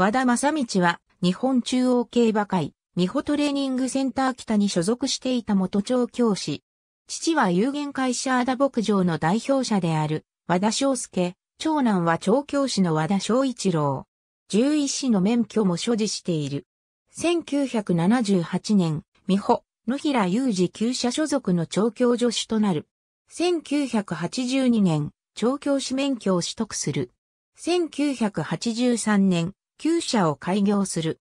和田正道は、日本中央競馬会、美穂トレーニングセンター北に所属していた元調教師。父は有限会社アダ牧場の代表者である、和田昌介、長男は調教師の和田昌一郎。獣医師の免許も所持している。1978年、美穂、野平雄二旧社所属の調教助手となる。1982年、調教師免許を取得する。1983年、9社を開業する。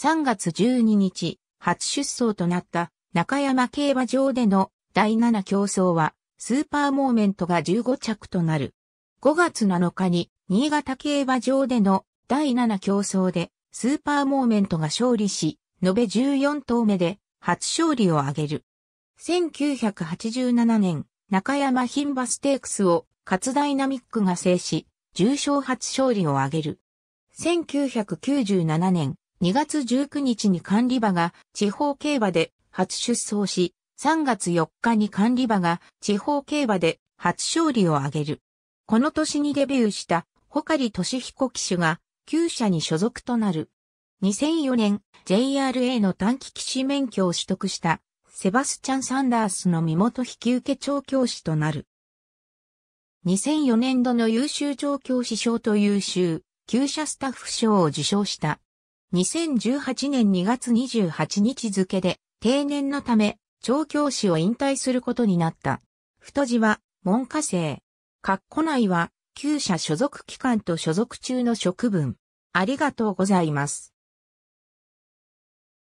3月12日、初出走となった中山競馬場での第7競争は、スーパーモーメントが15着となる。5月7日に、新潟競馬場での第7競争で、スーパーモーメントが勝利し、延べ14頭目で初勝利を挙げる。1987年、中山牝馬ステークスを、カツダイナミックが制し、重賞初勝利を挙げる。1997年2月19日に管理場が地方競馬で初出走し、3月4日に管理場が地方競馬で初勝利を挙げる。この年にデビューしたホカリ俊彦騎手が旧社に所属となる。2004年 JRA の短期騎士免許を取得したセバスチャン・サンダースの身元引き受け調教師となる。2004年度の優秀調教師賞と優秀旧社スタッフ賞を受賞した。2018年2月28日付で定年のため調教師を引退することになった。太字は文科生。括弧内は旧社所属機関と所属中の職分。ありがとうございます。